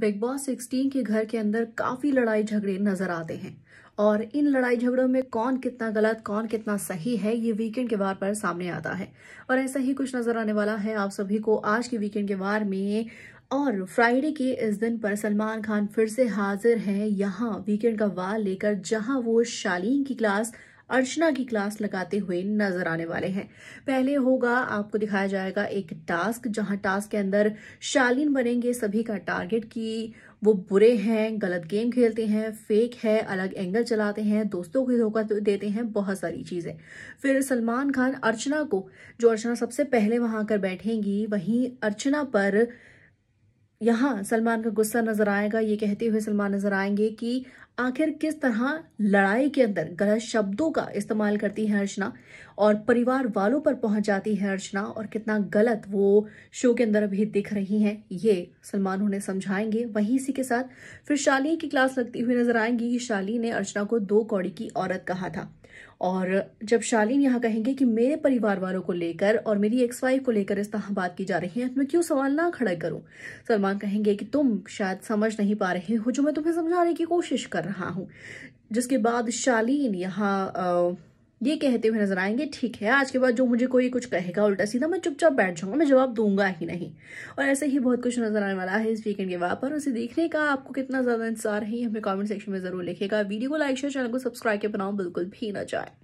big boss 16 के घर के अंदर काफी लड़ाई झगड़े नजर आते हैं और इन लड़ाई झगड़ों में कौन कितना गलत कौन कितना सही है ये वीकेंड के वार पर सामने आता है और ऐसा ही कुछ नजर आने वाला है आप सभी को आज के वीकेंड के वार में और फ्राइडे के इस दिन पर सलमान खान फिर से हाजिर हैं यहाँ वीकेंड का वार लेकर जहां वो शालीन की क्लास अर्चना की क्लास लगाते हुए नजर आने वाले हैं पहले होगा आपको दिखाया जाएगा एक टास्क जहां टास्क के अंदर शालीन बनेंगे सभी का टारगेट कि वो बुरे हैं गलत गेम खेलते हैं फेक है अलग एंगल चलाते हैं दोस्तों को धोखा देते हैं बहुत सारी चीज़ें फिर सलमान खान अर्चना को जो अर्चना सबसे पहले वहां कर बैठेंगी वहीं अर्चना पर यहाँ सलमान का गुस्सा नजर आएगा ये कहते हुए सलमान नजर आएंगे कि आखिर किस तरह लड़ाई के अंदर गलत शब्दों का इस्तेमाल करती है अर्चना और परिवार वालों पर पहुंच जाती है अर्चना और कितना गलत वो शो के अंदर अभी दिख रही हैं ये सलमान उन्हें समझाएंगे वहीं इसी के साथ फिर शाली की क्लास लगती हुई नजर आएंगी कि शाली ने अर्चना को दो कौड़ी की औरत कहा था और जब शालीन यहां कहेंगे कि मेरे परिवार वालों को लेकर और मेरी एक्स वाइफ को लेकर इस तरह बात की जा रही है तो मैं क्यों सवाल ना खड़ा करूं सलमान कहेंगे कि तुम शायद समझ नहीं पा रहे हो जो मैं तुम्हें समझाने की कोशिश कर रहा हूं जिसके बाद शालीन आ, ये कहते हुए नजर आएंगे ठीक है आज के बाद जो मुझे कोई कुछ कहेगा उल्टा सीधा मैं चुपचाप बैठ जाऊंगा मैं जवाब दूंगा ही नहीं और ऐसे ही बहुत कुछ नजर आने वाला है इस वीकेंड के बाद पर उसे देखने का आपको कितना ज़्यादा इंतजार है हमें कॉमेंट सेक्शन में ज़रूर लिखेगा वीडियो को लाइक शेयर चैनल को सब्सक्राइब के बनाओ बिल्कुल भी ना जाए